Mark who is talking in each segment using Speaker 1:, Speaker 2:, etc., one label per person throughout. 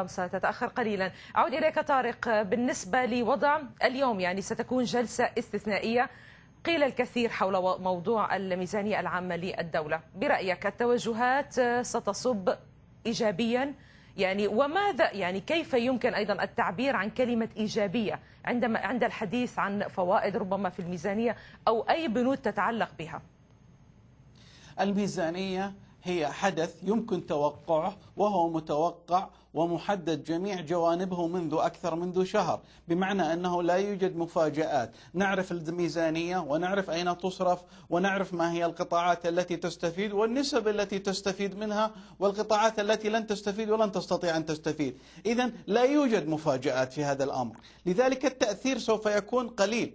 Speaker 1: الأرقام ستتأخر قليلا أعود إليك طارق بالنسبة لوضع اليوم يعني ستكون جلسة استثنائية قيل الكثير حول موضوع الميزانية العامة للدولة برأيك التوجهات ستصب إيجابيا يعني وماذا يعني كيف يمكن أيضا التعبير عن كلمة إيجابية عندما عند الحديث عن فوائد ربما في الميزانية أو أي بنود تتعلق بها
Speaker 2: الميزانية هي حدث يمكن توقعه وهو متوقع ومحدد جميع جوانبه منذ أكثر منذ شهر بمعنى أنه لا يوجد مفاجآت نعرف الميزانية ونعرف أين تصرف ونعرف ما هي القطاعات التي تستفيد والنسب التي تستفيد منها والقطاعات التي لن تستفيد ولن تستطيع أن تستفيد إذا لا يوجد مفاجآت في هذا الأمر لذلك التأثير سوف يكون قليل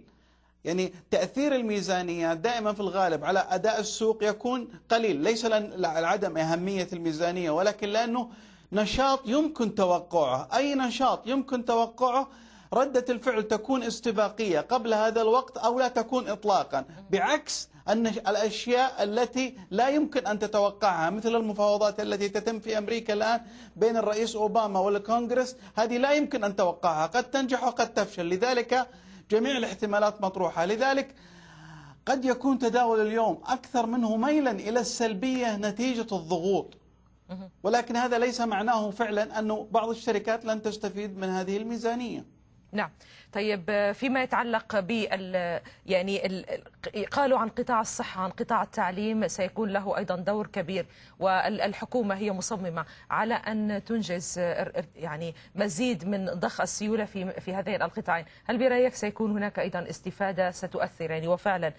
Speaker 2: يعني تأثير الميزانيات دائما في الغالب على أداء السوق يكون قليل ليس لعدم أهمية الميزانية ولكن لأنه نشاط يمكن توقعه أي نشاط يمكن توقعه ردة الفعل تكون استباقية قبل هذا الوقت أو لا تكون إطلاقا بعكس أن الأشياء التي لا يمكن أن تتوقعها مثل المفاوضات التي تتم في أمريكا الآن بين الرئيس أوباما والكونغرس هذه لا يمكن أن توقعها قد تنجح وقد تفشل لذلك جميع الاحتمالات مطروحة لذلك قد يكون تداول اليوم أكثر منه ميلا إلى السلبية نتيجة الضغوط ولكن هذا ليس معناه فعلا أن بعض الشركات لن تستفيد من هذه الميزانية
Speaker 1: نعم طيب آه، فيما يتعلق ب يعني قالوا عن قطاع الصحه عن قطاع التعليم سيكون له ايضا دور كبير والحكومه هي مصممه على ان تنجز آه، يعني مزيد من ضخ السيوله في في هذين القطاعين هل برايك سيكون هناك ايضا استفاده ستؤثر يعني وفعلا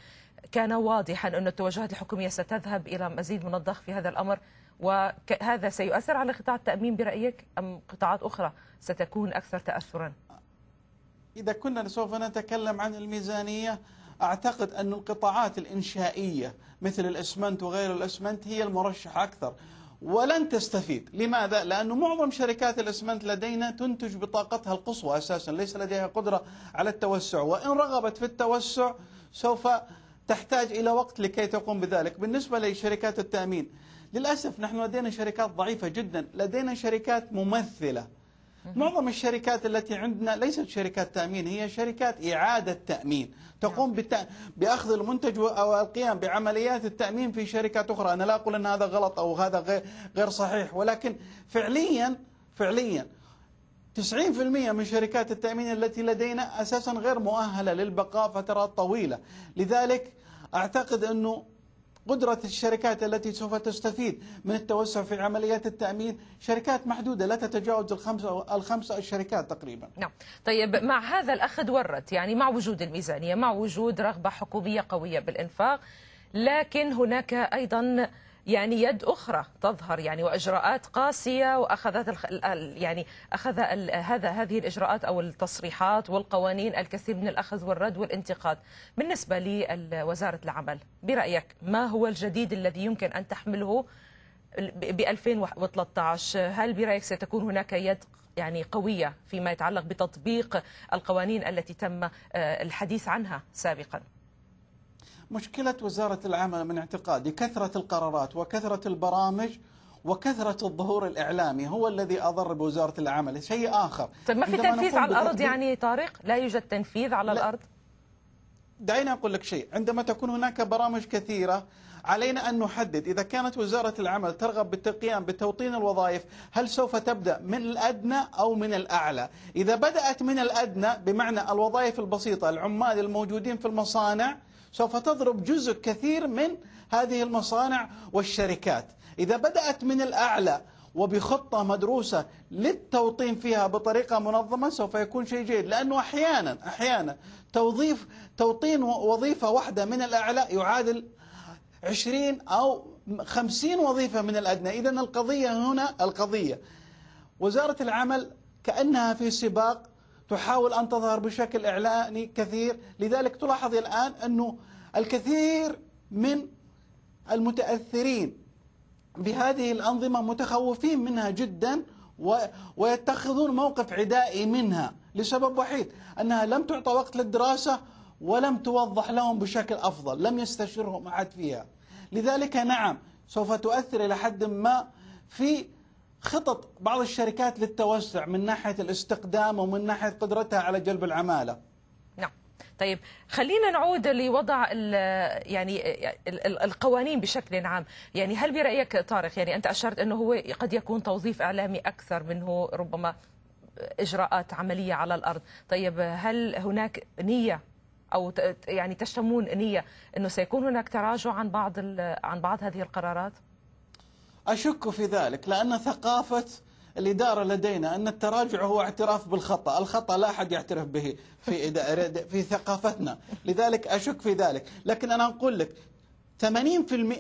Speaker 1: كان واضحا ان التوجهات الحكوميه ستذهب الى مزيد من الضخ في هذا الامر وهذا سيؤثر على قطاع التامين برايك ام قطاعات اخرى ستكون اكثر تاثرا
Speaker 2: إذا كنا سوف نتكلم عن الميزانية أعتقد أن القطاعات الإنشائية مثل الأسمنت وغير الأسمنت هي المرشحة أكثر ولن تستفيد لماذا؟ لأن معظم شركات الأسمنت لدينا تنتج بطاقتها القصوى أساسا ليس لديها قدرة على التوسع وإن رغبت في التوسع سوف تحتاج إلى وقت لكي تقوم بذلك بالنسبة لشركات التأمين للأسف نحن لدينا شركات ضعيفة جدا لدينا شركات ممثلة معظم الشركات التي عندنا ليست شركات تأمين هي شركات إعادة تأمين تقوم نعم. بأخذ المنتج أو القيام بعمليات التأمين في شركات أخرى أنا لا أقول أن هذا غلط أو هذا غير, غير صحيح ولكن فعليا فعليا 90% من شركات التأمين التي لدينا أساسا غير مؤهلة للبقاء فترات طويلة لذلك أعتقد أنه قدرة الشركات التي سوف تستفيد من التوسع في عمليات التأمين شركات محدودة لا تتجاوز الخمسة, الخمس الشركات تقريبا
Speaker 1: نعم طيب مع هذا الأخذ ورت يعني مع وجود الميزانية مع وجود رغبة حكومية قوية بالإنفاق لكن هناك أيضا يعني يد أخرى تظهر يعني وإجراءات قاسية وأخذت يعني أخذ هذا هذه الإجراءات أو التصريحات والقوانين الكثير من الأخذ والرد والانتقاد بالنسبة لوزارة العمل برأيك ما هو الجديد الذي يمكن أن تحمله ب 2013 هل برأيك ستكون هناك يد يعني قوية فيما يتعلق بتطبيق القوانين التي تم آه، الحديث عنها سابقاً
Speaker 2: مشكلة وزارة العمل من اعتقادي كثرة القرارات وكثرة البرامج وكثرة الظهور الإعلامي هو الذي أضر بوزارة العمل شيء آخر طيب ما في تنفيذ على الأرض يعني
Speaker 1: طارق لا يوجد تنفيذ على لا. الأرض
Speaker 2: دعيني أقول لك شيء عندما تكون هناك برامج كثيرة علينا أن نحدد إذا كانت وزارة العمل ترغب بالقيام بتوطين الوظائف هل سوف تبدأ من الأدنى أو من الأعلى إذا بدأت من الأدنى بمعنى الوظائف البسيطة العمال الموجودين في المصانع سوف تضرب جزء كثير من هذه المصانع والشركات إذا بدأت من الأعلى وبخطة مدروسة للتوطين فيها بطريقة منظمة سوف يكون شيء جيد لأنه أحيانا أحيانا توظيف توطين وظيفة واحدة من الأعلى يعادل 20 أو 50 وظيفة من الأدنى إذا القضية هنا القضية وزارة العمل كأنها في سباق تحاول أن تظهر بشكل إعلاني كثير لذلك تلاحظ الآن أنه الكثير من المتأثرين بهذه الأنظمة متخوفين منها جدا ويتخذون موقف عدائي منها لسبب وحيد أنها لم تعطى وقت للدراسة ولم توضح لهم بشكل أفضل لم يستشرهم أحد فيها لذلك نعم سوف تؤثر إلى حد ما في خطط بعض الشركات للتوسع من ناحية الاستقدام ومن ناحية قدرتها على جلب العمالة
Speaker 1: نعم طيب خلينا نعود لوضع يعني القوانين بشكل عام يعني هل برأيك طارق يعني أنت أشرت أنه هو قد يكون توظيف إعلامي أكثر منه ربما إجراءات عملية على الأرض طيب هل هناك نية أو يعني تشتمون نية أنه سيكون هناك تراجع عن بعض عن بعض هذه
Speaker 2: القرارات؟ أشك في ذلك لأن ثقافة الإدارة لدينا أن التراجع هو اعتراف بالخطأ الخطأ لا أحد يعترف به في, في ثقافتنا لذلك أشك في ذلك لكن أنا أقول لك 80%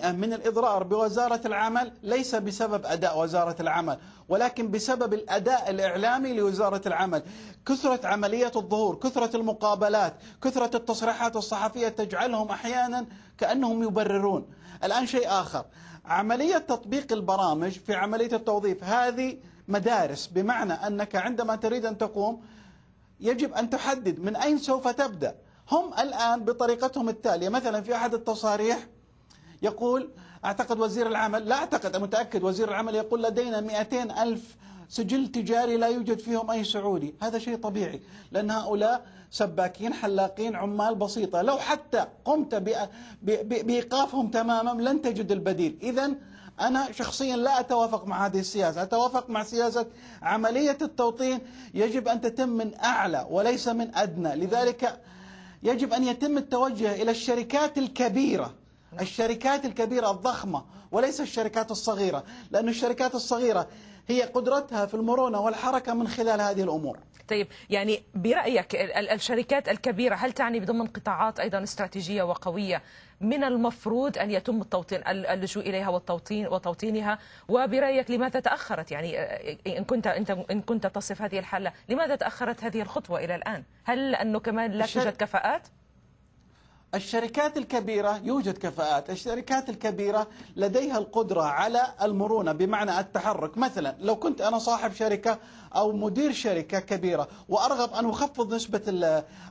Speaker 2: من الإضرار بوزارة العمل ليس بسبب أداء وزارة العمل ولكن بسبب الأداء الإعلامي لوزارة العمل كثرة عملية الظهور كثرة المقابلات كثرة التصريحات الصحفية تجعلهم أحيانا كأنهم يبررون الآن شيء آخر عملية تطبيق البرامج في عملية التوظيف هذه مدارس بمعنى أنك عندما تريد أن تقوم يجب أن تحدد من أين سوف تبدأ هم الآن بطريقتهم التالية مثلا في أحد التصاريح يقول أعتقد وزير العمل لا أعتقد متأكد وزير العمل يقول لدينا 200 ألف سجل تجاري لا يوجد فيهم أي سعودي هذا شيء طبيعي لأن هؤلاء سباكين حلاقين عمال بسيطة لو حتى قمت بإيقافهم تماما لن تجد البديل إذا أنا شخصيا لا أتوافق مع هذه السياسة أتوافق مع سياسة عملية التوطين يجب أن تتم من أعلى وليس من أدنى لذلك يجب أن يتم التوجه إلى الشركات الكبيرة الشركات الكبيرة الضخمة وليس الشركات الصغيرة لأن الشركات الصغيرة هي قدرتها في المرونة والحركة من خلال هذه الأمور طيب يعني برأيك
Speaker 1: الشركات الكبيرة هل تعني بضمن قطاعات أيضا استراتيجية وقوية من المفروض أن يتم التوطين اللجوء إليها والتوطين وتوطينها وبرأيك لماذا تأخرت يعني آه، إن كنت أنت إن كنت تصف هذه الحالة لماذا تأخرت هذه الخطوة إلى الآن هل أنه كمان لا توجد كفاءات
Speaker 2: الشركات الكبيرة يوجد كفاءات الشركات الكبيرة لديها القدرة على المرونة بمعنى التحرك مثلا لو كنت أنا صاحب شركة أو مدير شركة كبيرة وأرغب أن أخفض نسبة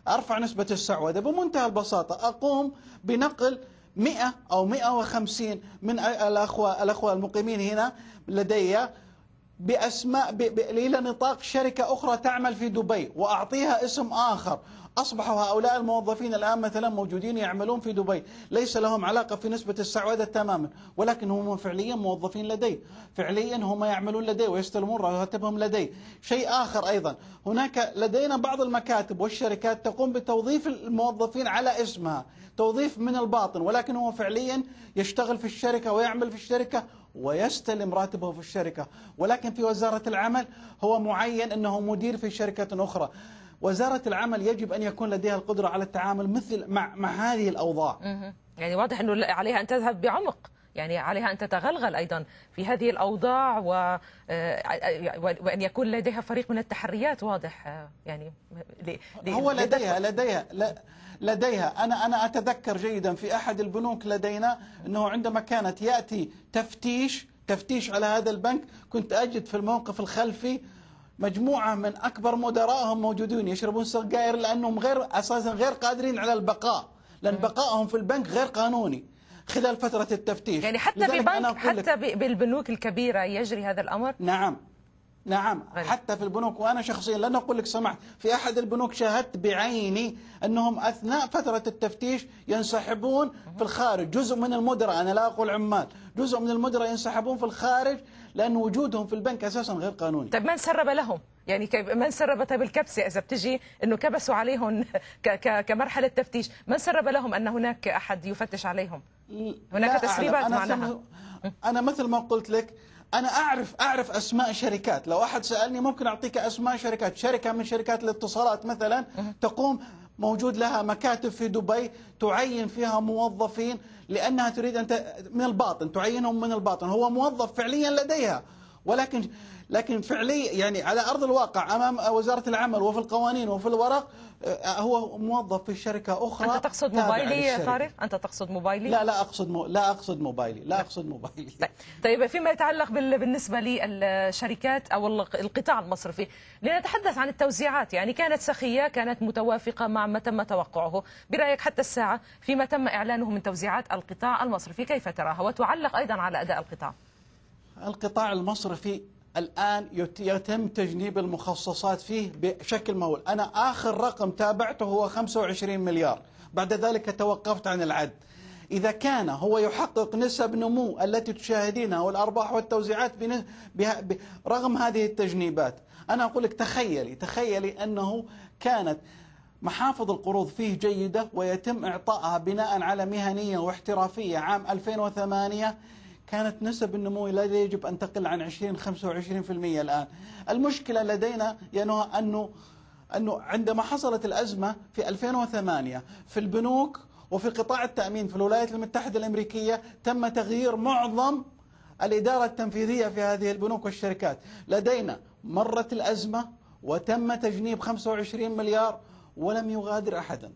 Speaker 2: أرفع نسبة السعودة بمنتهى البساطة أقوم بنقل 100 أو 150 من الأخوة, الأخوة المقيمين هنا لدي بأسماء إلى نطاق شركة أخرى تعمل في دبي وأعطيها اسم آخر أصبحوا هؤلاء الموظفين الآن مثلا موجودين يعملون في دبي ليس لهم علاقة في نسبة السعودة تماما ولكن هم فعليا موظفين لدي فعليا هم يعملون لدي ويستلمون رواتبهم لدي شيء آخر أيضا هناك لدينا بعض المكاتب والشركات تقوم بتوظيف الموظفين على اسمها توظيف من الباطن ولكن هو فعليا يشتغل في الشركة ويعمل في الشركة ويستلم راتبه في الشركة ولكن في وزارة العمل هو معين أنه مدير في شركة أخرى وزارة العمل يجب أن يكون لديها القدرة على التعامل مثل مع, مع هذه الأوضاع
Speaker 1: يعني واضح أنه عليها أن تذهب بعمق يعني عليها أن تتغلغل أيضا في هذه الأوضاع و... آه، آه، آه، وأن يكون لديها فريق من التحريات واضح يعني
Speaker 2: ل... هو لديها لديها لديها أنا أنا أتذكر جيدا في أحد البنوك لدينا أنه عندما كانت يأتي تفتيش تفتيش على هذا البنك كنت أجد في الموقف الخلفي مجموعة من أكبر مدرائهم موجودين يشربون سجاير لأنهم غير أساسا غير قادرين على البقاء لأن بقائهم في البنك غير قانوني خلال فترة التفتيش يعني حتى ببنك حتى
Speaker 1: بالبنوك الكبيرة يجري هذا الأمر
Speaker 2: نعم نعم غير. حتى في البنوك وانا شخصيا لن اقول لك سمعت في احد البنوك شاهدت بعيني انهم اثناء فتره التفتيش ينسحبون في الخارج جزء من المدراء انا لا اقول عمال جزء من المدراء ينسحبون في الخارج لان وجودهم في البنك اساسا غير قانوني
Speaker 1: طيب من سرب لهم يعني من سربت بالكبسة طيب، إذا بتجي أنه كبسوا عليهم كمرحلة تفتيش من سرب لهم أن هناك أحد يفتش عليهم
Speaker 2: هناك تسريبات أنا معناها أنا مثل ما قلت لك أنا أعرف أعرف أسماء شركات لو أحد سألني ممكن أعطيك أسماء شركات شركة من شركات الاتصالات مثلا تقوم موجود لها مكاتب في دبي تعين فيها موظفين لأنها تريد أن من الباطن تعينهم من الباطن هو موظف فعليا لديها ولكن لكن فعليا يعني على ارض الواقع امام وزاره العمل وفي القوانين وفي الورق آه، هو موظف في شركه اخرى انت تقصد موبايلي يا طارق انت تقصد
Speaker 1: موبايلي لا لا
Speaker 2: اقصد مو... لا اقصد موبايلي لا اقصد موبايلي طيب,
Speaker 1: طيب فيما يتعلق بالنسبه للشركات او القطاع المصرفي لنتحدث عن التوزيعات يعني كانت سخيه كانت متوافقه مع ما تم توقعه برايك حتى الساعه فيما تم اعلانه من توزيعات القطاع المصرفي كيف تراها وتعلق ايضا على اداء القطاع
Speaker 2: القطاع المصرفي الآن يتم تجنيب المخصصات فيه بشكل مول أنا آخر رقم تابعته هو 25 مليار بعد ذلك توقفت عن العد إذا كان هو يحقق نسب نمو التي تشاهدينها والأرباح والتوزيعات رغم هذه التجنيبات أنا أقول لك تخيلي تخيلي أنه كانت محافظ القروض فيه جيدة ويتم إعطائها بناء على مهنية واحترافية عام 2008 كانت نسب النمو لا يجب أن تقل عن 20 25% الآن المشكلة لدينا يعني أنه أنه عندما حصلت الأزمة في 2008 في البنوك وفي قطاع التأمين في الولايات المتحدة الأمريكية تم تغيير معظم الإدارة التنفيذية في هذه البنوك والشركات لدينا مرت الأزمة وتم تجنيب 25 مليار ولم يغادر أحدا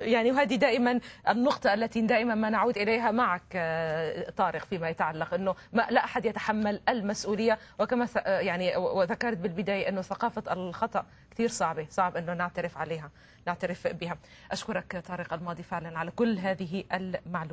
Speaker 1: يعني وهذه دائما النقطة التي دائما ما نعود إليها معك آه، طارق فيما يتعلق أنه ما لا أحد يتحمل المسؤولية وكما آه، يعني وذكرت بالبداية أنه ثقافة الخطأ كثير صعبة صعب أنه نعترف عليها نعترف بها أشكرك طارق الماضي فعلا على كل هذه المعلومات